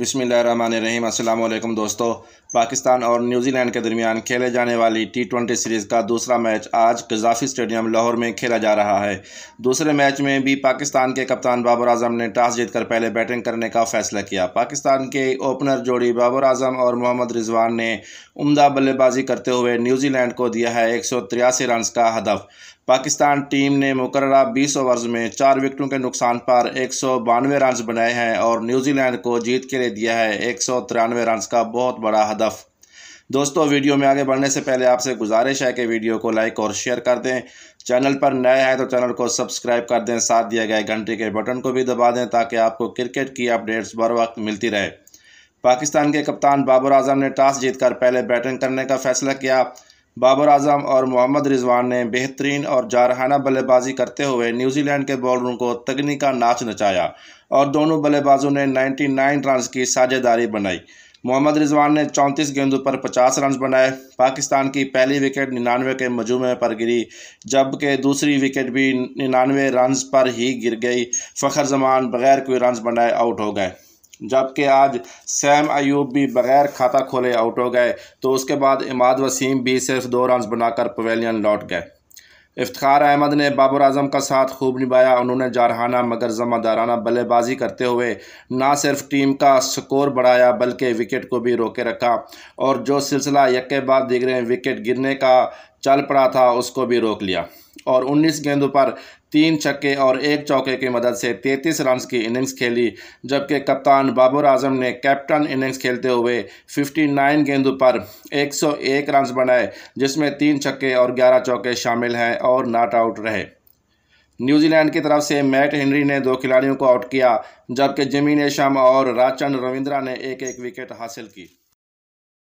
बिसमीम अल्लाम दोस्तों पाकिस्तान और न्यूजीलैंड के दरमियान खेले जाने वाली टी ट्वेंटी सीरीज़ का दूसरा मैच आज कजाफी स्टेडियम लाहौर में खेला जा रहा है दूसरे मैच में भी पाकिस्तान के कप्तान बाबर आजम ने टॉस जीतकर पहले बैटिंग करने का फैसला किया पाकिस्तान के ओपनर जोड़ी बाबर आजम और मोहम्मद रिजवान ने उमदा बल्लेबाजी करते हुए न्यूजीलैंड को दिया है एक सौ तिरासी रन का हदफ पाकिस्तान टीम ने मुकर्रा 20 ओवर्स में चार विकेटों के नुकसान पर एक सौ बानवे रन बनाए हैं और न्यूजीलैंड को जीत के लिए दिया है एक सौ तिरानवे रन का बहुत बड़ा हदफ दोस्तों वीडियो में आगे बढ़ने से पहले आपसे गुजारिश है कि वीडियो को लाइक और शेयर कर दें चैनल पर नए हैं तो चैनल को सब्सक्राइब कर दें साथ दिए गए घंटे के बटन को भी दबा दें ताकि आपको क्रिकेट की अपडेट्स बर वक्त मिलती रहे पाकिस्तान के कप्तान बाबर आजम ने टॉस जीतकर पहले बैटिंग करने का फैसला किया बाबर आजम और मोहम्मद रिजवान ने बेहतरीन और जारहाना बल्लेबाजी करते हुए न्यूजीलैंड के बॉलरों को तगनी का नाच नचाया और दोनों बल्लेबाजों ने 99 रन की साझेदारी बनाई मोहम्मद रिजवान ने 34 गेंदों पर 50 रन बनाए पाकिस्तान की पहली विकेट निन्यानवे के मजूमे पर गिरी जबकि दूसरी विकेट भी निन्यानवे रन पर ही गिर गई फ़खर जमान बगैर कोई रन बनाए आउट हो गए जबकि आज सैम अयूब भी बगैर खाता खोले आउट हो गए तो उसके बाद इमाद वसीम भी सिर्फ दो रन बनाकर पवेलियन लौट गए इफ्तार अहमद ने बाबर आजम का साथ खूब निभाया उन्होंने जारहाना मगर जमादाराना बल्लेबाजी करते हुए ना सिर्फ टीम का स्कोर बढ़ाया बल्कि विकेट को भी रोके रखा और जो सिलसिला यके बाद दिख रहे विकेट गिरने का चल पड़ा था उसको भी रोक लिया और 19 गेंदों पर तीन छक्के और एक चौके की मदद से 33 रन की इनिंग्स खेली जबकि कप्तान बाबर आजम ने कैप्टन इनिंग्स खेलते हुए 59 गेंदों पर 101 रन बनाए जिसमें तीन छक्के और 11 चौके शामिल हैं और नॉट आउट रहे न्यूजीलैंड की तरफ से मैट हेनरी ने दो खिलाड़ियों को आउट किया जबकि जिमी नेशम और राजचंद रविंद्रा ने एक एक विकेट हासिल की